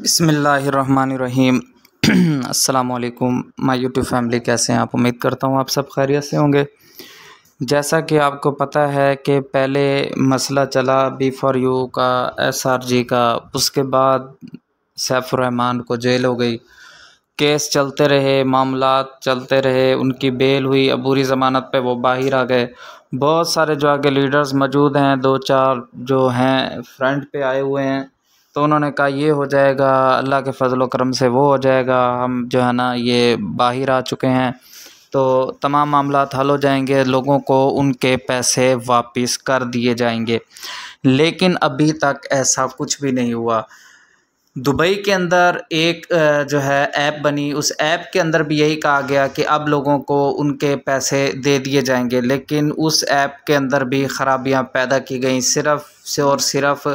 बसमीम अल्लाम my YouTube family कैसे हैं आप उम्मीद करता हूँ आप सब खैरियत से होंगे जैसा कि आपको पता है कि पहले मसला चला बी फॉर यू का एसआरजी का उसके बाद सैफुररहमान को जेल हो गई केस चलते रहे मामला चलते रहे उनकी बेल हुई अबूरी ज़मानत पे वो बाहर आ गए बहुत सारे जो आगे लीडर्स मौजूद हैं दो चार जो हैं फ्रंट पे आए हुए हैं तो उन्होंने कहा ये हो जाएगा अल्लाह के फ़ज़ल करम से वो हो जाएगा हम जो है ना ये बाहर आ चुके हैं तो तमाम मामला हल हो जाएंगे लोगों को उनके पैसे वापस कर दिए जाएंगे लेकिन अभी तक ऐसा कुछ भी नहीं हुआ दुबई के अंदर एक जो है ऐप बनी उस ऐप के अंदर भी यही कहा गया कि अब लोगों को उनके पैसे दे दिए जाएंगे लेकिन उस ऐप के अंदर भी ख़राबियां पैदा की गई सिर्फ़ से और सिर्फ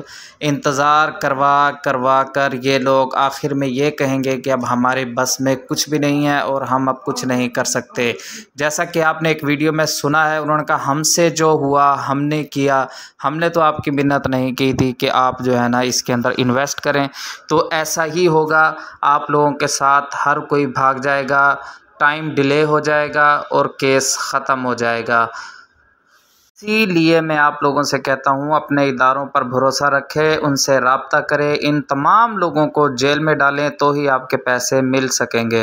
इंतज़ार करवा करवा कर ये लोग आखिर में ये कहेंगे कि अब हमारे बस में कुछ भी नहीं है और हम अब कुछ नहीं कर सकते जैसा कि आपने एक वीडियो में सुना है उन्होंने कहा हमसे जो हुआ हमने किया हमने तो आपकी मिन्नत नहीं की थी कि आप जो है ना इसके अंदर इन्वेस्ट करें तो ऐसा ही होगा आप लोगों के साथ हर कोई भाग जाएगा टाइम डिले हो जाएगा और केस ख़त्म हो जाएगा इसीलिए मैं आप लोगों से कहता हूँ अपने इदारों पर भरोसा रखें उनसे रबता करें इन तमाम लोगों को जेल में डालें तो ही आपके पैसे मिल सकेंगे